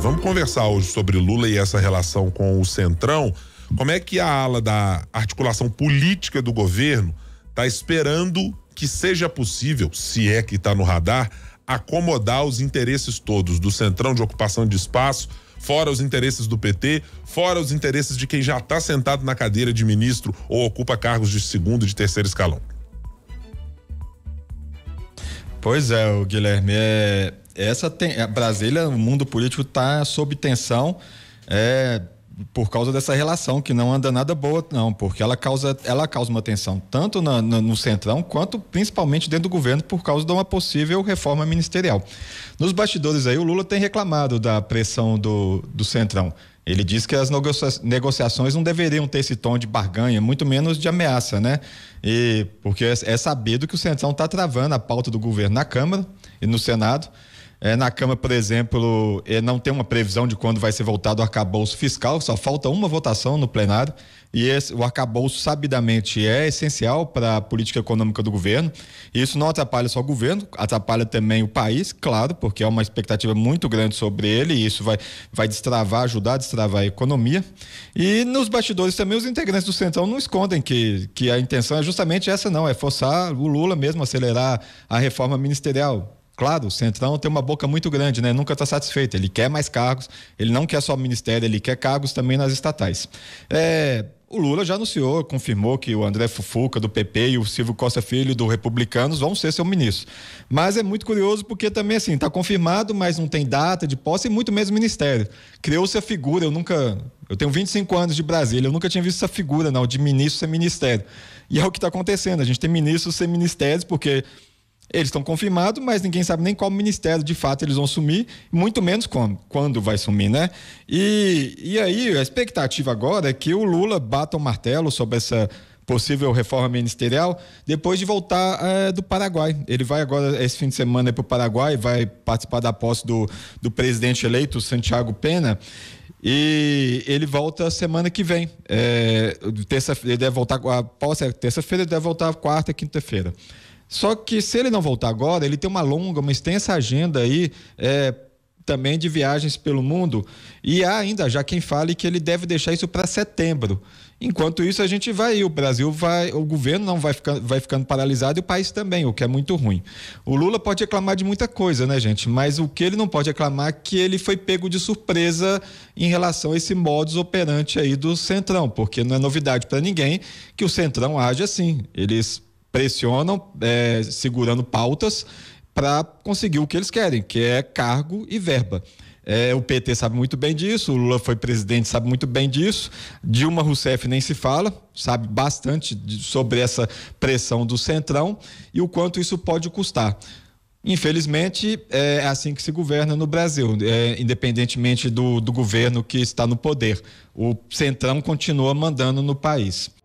Vamos conversar hoje sobre Lula e essa relação com o Centrão. Como é que a ala da articulação política do governo está esperando que seja possível, se é que está no radar, acomodar os interesses todos do Centrão de ocupação de espaço, fora os interesses do PT, fora os interesses de quem já está sentado na cadeira de ministro ou ocupa cargos de segundo e de terceiro escalão? Pois é, o Guilherme. É essa tem, a é, Brasília, o mundo político está sob tensão é, por causa dessa relação que não anda nada boa, não, porque ela causa, ela causa uma tensão tanto na, na, no centrão quanto principalmente dentro do governo por causa de uma possível reforma ministerial. Nos bastidores aí, o Lula tem reclamado da pressão do, do centrão. Ele diz que as negociações não deveriam ter esse tom de barganha, muito menos de ameaça, né? E porque é, é sabido que o Centrão está travando a pauta do governo na Câmara e no Senado. É, na Câmara, por exemplo, é, não tem uma previsão de quando vai ser voltado o arcabouço fiscal, só falta uma votação no plenário. E esse, o arcabouço, sabidamente, é essencial para a política econômica do governo. E isso não atrapalha só o governo, atrapalha também o país, claro, porque há uma expectativa muito grande sobre ele e isso vai, vai destravar, ajudar a destravar a economia. E nos bastidores também, os integrantes do Centrão não escondem que, que a intenção é justamente essa, não, é forçar o Lula mesmo a acelerar a reforma ministerial Claro, o Centrão tem uma boca muito grande, né? Nunca está satisfeito. Ele quer mais cargos, ele não quer só ministério, ele quer cargos também nas estatais. É, o Lula já anunciou, confirmou que o André Fufuca, do PP, e o Silvio Costa Filho, do Republicanos, vão ser seu ministro. Mas é muito curioso porque também, assim, está confirmado, mas não tem data de posse e muito menos ministério. Criou-se a figura, eu nunca. Eu tenho 25 anos de Brasília, eu nunca tinha visto essa figura, não, de ministro ser ministério. E é o que está acontecendo. A gente tem ministros sem ministérios, porque eles estão confirmados, mas ninguém sabe nem qual ministério de fato eles vão sumir, muito menos quando, quando vai sumir, né? E, e aí, a expectativa agora é que o Lula bata o martelo sobre essa possível reforma ministerial depois de voltar é, do Paraguai. Ele vai agora, esse fim de semana, para o Paraguai, vai participar da posse do, do presidente eleito, Santiago Pena. E ele volta semana que vem. É, terça, ele deve voltar, a posse é terça-feira, ele deve voltar quarta, quinta-feira. Só que se ele não voltar agora, ele tem uma longa, uma extensa agenda aí é, também de viagens pelo mundo. E há ainda já quem fale que ele deve deixar isso para setembro. Enquanto isso, a gente vai, o Brasil vai, o governo não vai ficando, vai ficando paralisado e o país também, o que é muito ruim. O Lula pode reclamar de muita coisa, né, gente? Mas o que ele não pode reclamar é que ele foi pego de surpresa em relação a esse modus operandi aí do Centrão, porque não é novidade para ninguém que o Centrão age assim. Eles pressionam, é, segurando pautas para conseguir o que eles querem, que é cargo e verba. É, o PT sabe muito bem disso, o Lula foi presidente, sabe muito bem disso. Dilma Rousseff nem se fala, sabe bastante de, sobre essa pressão do Centrão e o quanto isso pode custar. Infelizmente, é assim que se governa no Brasil, é, independentemente do, do governo que está no poder. O Centrão continua mandando no país.